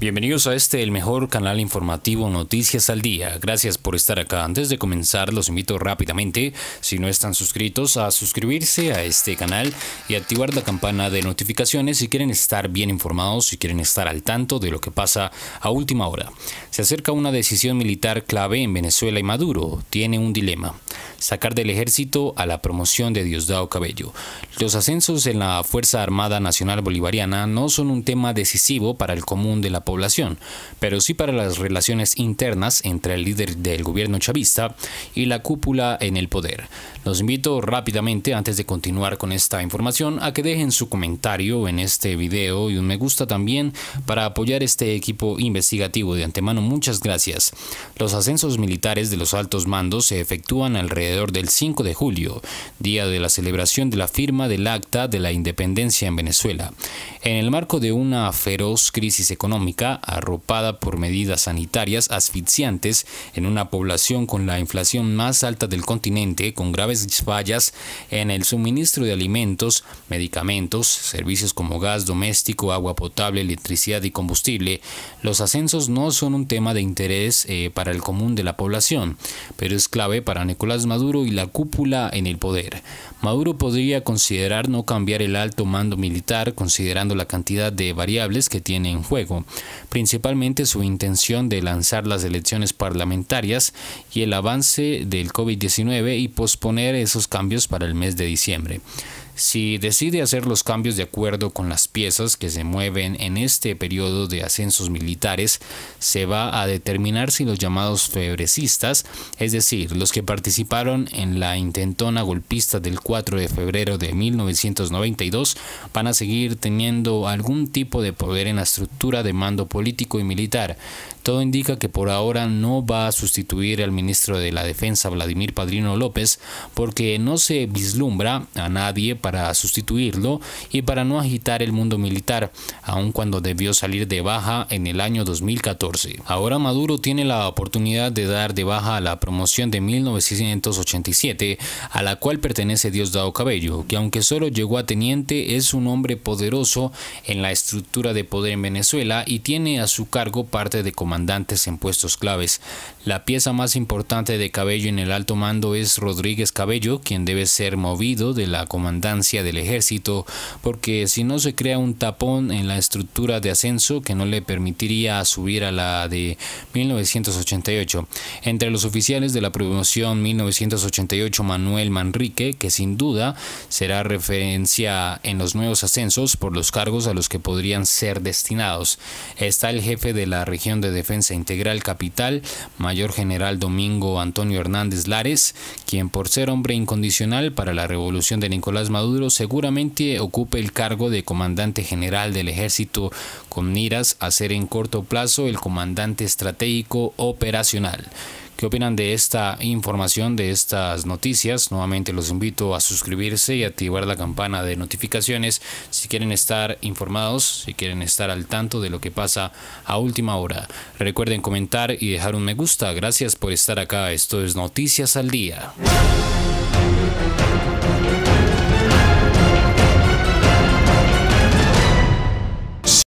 Bienvenidos a este, el mejor canal informativo Noticias al Día. Gracias por estar acá. Antes de comenzar, los invito rápidamente, si no están suscritos, a suscribirse a este canal y activar la campana de notificaciones si quieren estar bien informados, si quieren estar al tanto de lo que pasa a última hora. Se acerca una decisión militar clave en Venezuela y Maduro tiene un dilema sacar del ejército a la promoción de Diosdado Cabello. Los ascensos en la Fuerza Armada Nacional Bolivariana no son un tema decisivo para el común de la población, pero sí para las relaciones internas entre el líder del gobierno chavista y la cúpula en el poder. Los invito rápidamente, antes de continuar con esta información, a que dejen su comentario en este video y un me gusta también para apoyar este equipo investigativo. De antemano, muchas gracias. Los ascensos militares de los altos mandos se efectúan alrededor del 5 de julio, día de la celebración de la firma del Acta de la Independencia en Venezuela, en el marco de una feroz crisis económica arropada por medidas sanitarias asfixiantes en una población con la inflación más alta del continente, con graves fallas en el suministro de alimentos, medicamentos, servicios como gas doméstico, agua potable, electricidad y combustible, los ascensos no son un tema de interés eh, para el común de la población, pero es clave para Nicolás Maduro Maduro y la cúpula en el poder. Maduro podría considerar no cambiar el alto mando militar considerando la cantidad de variables que tiene en juego, principalmente su intención de lanzar las elecciones parlamentarias y el avance del COVID-19 y posponer esos cambios para el mes de diciembre. Si decide hacer los cambios de acuerdo con las piezas que se mueven en este periodo de ascensos militares, se va a determinar si los llamados febrecistas, es decir, los que participaron en la intentona golpista del 4 de febrero de 1992 van a seguir teniendo algún tipo de poder en la estructura de mando político y militar, todo indica que por ahora no va a sustituir al ministro de la Defensa Vladimir Padrino López porque no se vislumbra a nadie para sustituirlo y para no agitar el mundo militar, aun cuando debió salir de baja en el año 2014. Ahora Maduro tiene la oportunidad de dar de baja a la promoción de 1987 a la cual pertenece Diosdado Cabello, que aunque solo llegó a teniente es un hombre poderoso en la estructura de poder en Venezuela y tiene a su cargo parte de Comandante comandantes en puestos claves. La pieza más importante de Cabello en el alto mando es Rodríguez Cabello, quien debe ser movido de la comandancia del ejército, porque si no se crea un tapón en la estructura de ascenso que no le permitiría subir a la de 1988. Entre los oficiales de la promoción 1988 Manuel Manrique, que sin duda será referencia en los nuevos ascensos por los cargos a los que podrían ser destinados, está el jefe de la región de Defensa Integral Capital, Mayor General Domingo Antonio Hernández Lares, quien por ser hombre incondicional para la revolución de Nicolás Maduro seguramente ocupe el cargo de Comandante General del Ejército con miras a ser en corto plazo el Comandante Estratégico Operacional ¿Qué opinan de esta información, de estas noticias? Nuevamente los invito a suscribirse y activar la campana de notificaciones si quieren estar informados, si quieren estar al tanto de lo que pasa a última hora. Recuerden comentar y dejar un me gusta. Gracias por estar acá. Esto es Noticias al Día.